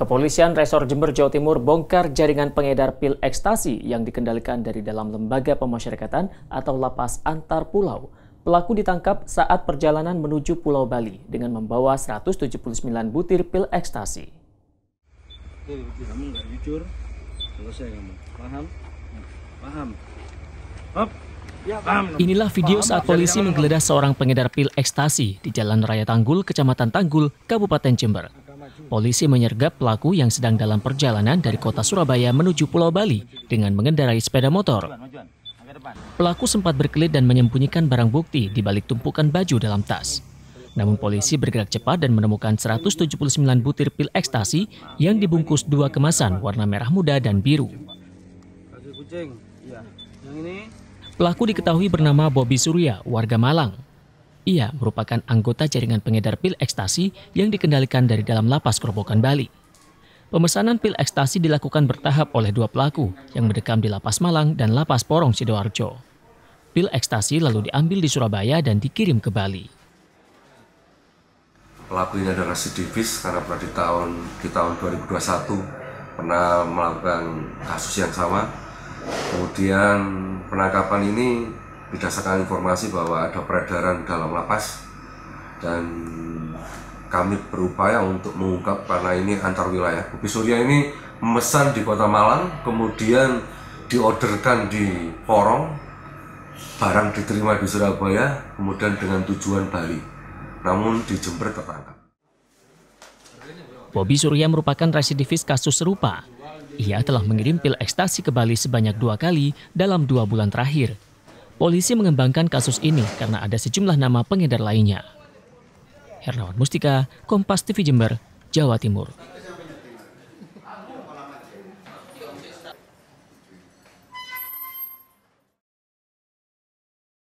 Kepolisian Resor Jember Jawa Timur bongkar jaringan pengedar pil ekstasi yang dikendalikan dari dalam lembaga pemasyarakatan atau lapas antar pulau. Pelaku ditangkap saat perjalanan menuju Pulau Bali dengan membawa 179 butir pil ekstasi. jujur, Paham? Paham? Hop. Inilah video saat polisi menggeledah seorang pengedar pil ekstasi di Jalan Raya Tanggul, Kecamatan Tanggul, Kabupaten Jember. Polisi menyergap pelaku yang sedang dalam perjalanan dari kota Surabaya menuju Pulau Bali dengan mengendarai sepeda motor. Pelaku sempat berkelit dan menyembunyikan barang bukti di balik tumpukan baju dalam tas. Namun polisi bergerak cepat dan menemukan 179 butir pil ekstasi yang dibungkus dua kemasan warna merah muda dan biru. Iya. Pelaku diketahui bernama Bobby Surya, warga Malang. Ia merupakan anggota jaringan pengedar pil ekstasi yang dikendalikan dari dalam lapas Kerobokan Bali. Pemesanan pil ekstasi dilakukan bertahap oleh dua pelaku yang mendekam di Lapas Malang dan Lapas Porong Sidoarjo. Pil ekstasi lalu diambil di Surabaya dan dikirim ke Bali. Pelaku ini adalah residivis karena pernah di tahun di tahun 2021 pernah melakukan kasus yang sama. Kemudian penangkapan ini Berdasarkan informasi bahwa ada peredaran dalam lapas dan kami berupaya untuk mengungkap karena ini antar wilayah. Bupi Surya ini memesan di Kota Malang, kemudian diorderkan di Porong, barang diterima di Surabaya, kemudian dengan tujuan Bali. Namun di Jember tertangkap. Bobi Surya merupakan residivis kasus serupa. Ia telah mengirim pil ekstasi ke Bali sebanyak dua kali dalam dua bulan terakhir. Polisi mengembangkan kasus ini karena ada sejumlah nama pengedar lainnya. Hernawan Mustika, Kompas TV Jember, Jawa Timur.